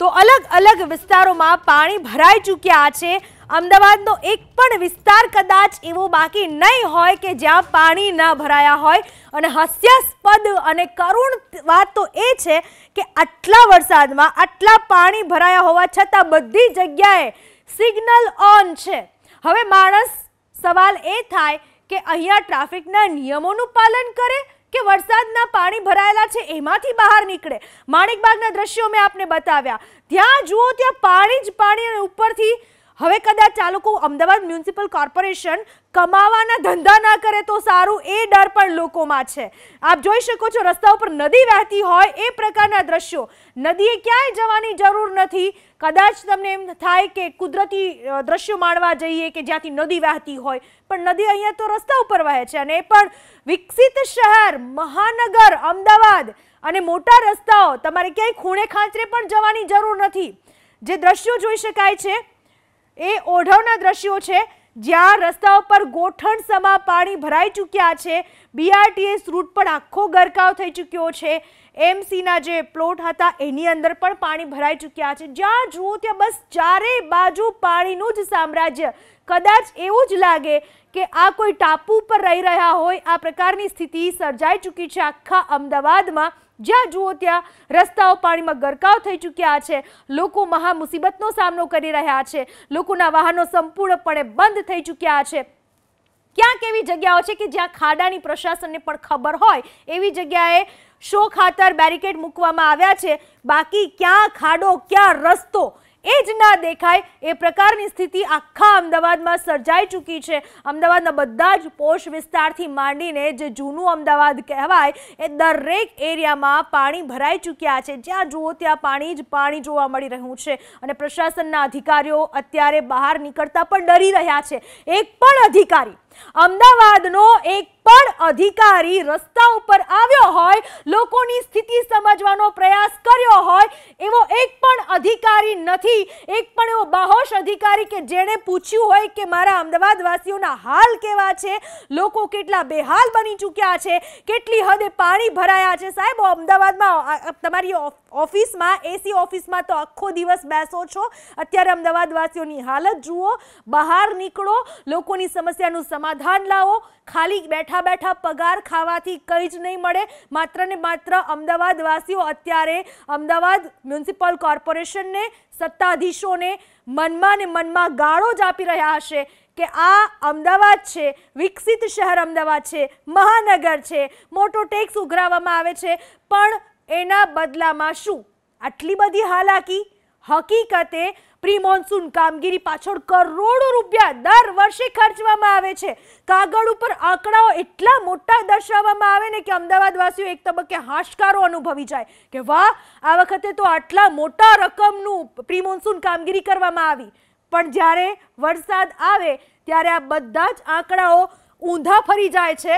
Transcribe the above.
તો અલગ અલગ વિસ્તારોમાં પાણી ભરાઈ ચૂક્યા છે અમદાવાદનો એક પણ વિસ્તાર કદાચ એવો બાકી નહીં હોય કે જ્યાં પાણી ન ભરાયા હોય અને હાસ્યાસ્પદ અને કરુણ વાત તો એ છે કે આટલા વરસાદમાં આટલા પાણી ભરાયા હોવા છતાં બધી જગ્યાએ સિગ્નલ ઓન છે હવે માણસ સવાલ એ થાય કે અહીંયા ટ્રાફિકના નિયમોનું પાલન કરે કે વરસાદ પાણી ભરાયેલા છે એમાંથી બહાર નીકળે માણિકબાગના દ્રશ્યો મેં આપને બતાવ્યા ત્યાં જુઓ ત્યાં પાણી જ પાણી અને ઉપરથી હવે કદાચ આ લોકો અમદાવાદ મ્યુનિસિપલ કોર્પોરેશન કમાવાના ધંધા ના કરે તો સારું એ ડર પણ લોકોમાં છે આપ જોઈ શકો છો રસ્તા ઉપર નદી વહેતી હોય એ પ્રકારના દ્રશ્યો નદીએ ક્યાંય જવાની જરૂર નથી કદાચ તમને એમ થાય કે કુદરતી દ્રશ્યો માણવા જઈએ કે જ્યાંથી નદી વહેતી હોય પણ નદી અહીંયા તો રસ્તા ઉપર વહે છે અને એ પણ વિકસિત શહેર મહાનગર અમદાવાદ અને મોટા રસ્તાઓ તમારે ક્યાંય ખૂણે ખાંચરે પણ જવાની જરૂર નથી જે દ્રશ્યો જોઈ શકાય છે એ ઓઢાણા દ્રશ્યો છે જ્યાં રસ્તાઓ પર ગોઠણ સમા પાણી ભરાઈ ચૂક્યા છે બીઆરટીએસ રૂટ પર આખો ગરકાવ થઈ ચૂક્યો છે એમસી ના જે પ્લોટ હતા એની અંદર પણ પાણી ભરાઈ ચૂક્યા છે જ્યાં જુઓ ત્યાં બસ ચારે બાજુ પાણીનું જ સામ્રાજ્ય કદાચ એવું જ લાગે કે આ કોઈ ટાપુ પર રહી રહ્યા હોય આ પ્રકારની સ્થિતિ સર્જાઈ ચૂકી છે આખા અમદાવાદમાં જ્યાં જુઓ ત્યાં રસ્તાઓ પાણીમાં ગરકાવ થઈ ચૂક્યા છે લોકો મહા મુસીબતનો સામનો કરી રહ્યા છે લોકોના વાહનો સંપૂર્ણપણે બંધ થઈ ચૂક્યા છે ક્યાંક એવી જગ્યાઓ છે કે જ્યાં ખાડાની પ્રશાસનને પણ ખબર હોય એવી જગ્યાએ શો ખાતર બેરિકેડ મૂકવામાં આવ્યા છે બાકી ક્યાં ખાડો ક્યાં રસ્તો એ જ ના દેખાય એ પ્રકારની સ્થિતિ આખા અમદાવાદમાં સર્જાઈ ચૂકી છે અમદાવાદના બધા જ પોષ વિસ્તારથી માંડીને જે જૂનું અમદાવાદ કહેવાય એ દરેક એરિયામાં પાણી ભરાઈ ચૂક્યા છે જ્યાં જુઓ ત્યાં પાણી જ પાણી જોવા મળી રહ્યું છે અને પ્રશાસનના અધિકારીઓ અત્યારે બહાર નીકળતા પણ ડરી રહ્યા છે એક પણ અધિકારી અમદાવાદનો એક પણ અધિકારી રસ્તા ઉપર આવ્યો હોય લોકોની સ્થિતિ સમજવાનો પ્રયાસ કર્યો અધિકારી નથી એક પણ એવો બાહોશ અધિકારી કે જેણે પૂછ્યું હોય કે મારા અમદાવાદવાસીઓના હાલ કેવા છે લોકો કેટલા બેહાલ બની ચૂક્યા છે કેટલી હદે પાણી ભરાયા છે સાહેબ અમદાવાદમાં તમારી ઓફિસમાં એસી ઓફિસમાં તો આખો દિવસ બેસો છો અત્યારે અમદાવાદવાસીઓની હાલત જુઓ બહાર નીકળો લોકોની સમસ્યાનું સમાધાન લાવો ખાલી બેઠા બેઠા પગાર ખાવાથી કંઈ જ નહીં મળે માત્ર ને માત્ર અમદાવાદવાસીઓ અત્યારે અમદાવાદ મ્યુનિસિપલ કોર્પોરેશન કોર્પોરેશનને સત્તાધીશોને મનમાં ને મનમાં ગાળો જ આપી રહ્યા હશે કે આ અમદાવાદ છે વિકસિત શહેર અમદાવાદ છે મહાનગર છે મોટો ટેક્સ ઉઘરાવવામાં આવે છે પણ એના બદલામાં શું આટલી બધી હાલાકી હકીકતે પ્રી મોન્સૂન કામગીરી પાછળ કરોડો રૂપિયા દર વર્ષે ખર્ચવામાં આવે છે કાગળ ઉપર આંકડાઓ એટલા મોટા દર્શાવવામાં આવે ને કે અમદાવાદવાસીઓ એક તબક્કે હાશકારો અનુભવી જાય કે વાહ આ વખતે તો આટલા મોટા રકમનું પ્રી મોન્સૂન કામગીરી કરવામાં આવી પણ જ્યારે વરસાદ આવે ત્યારે આ બધા જ આંકડાઓ ઊંધા ફરી જાય છે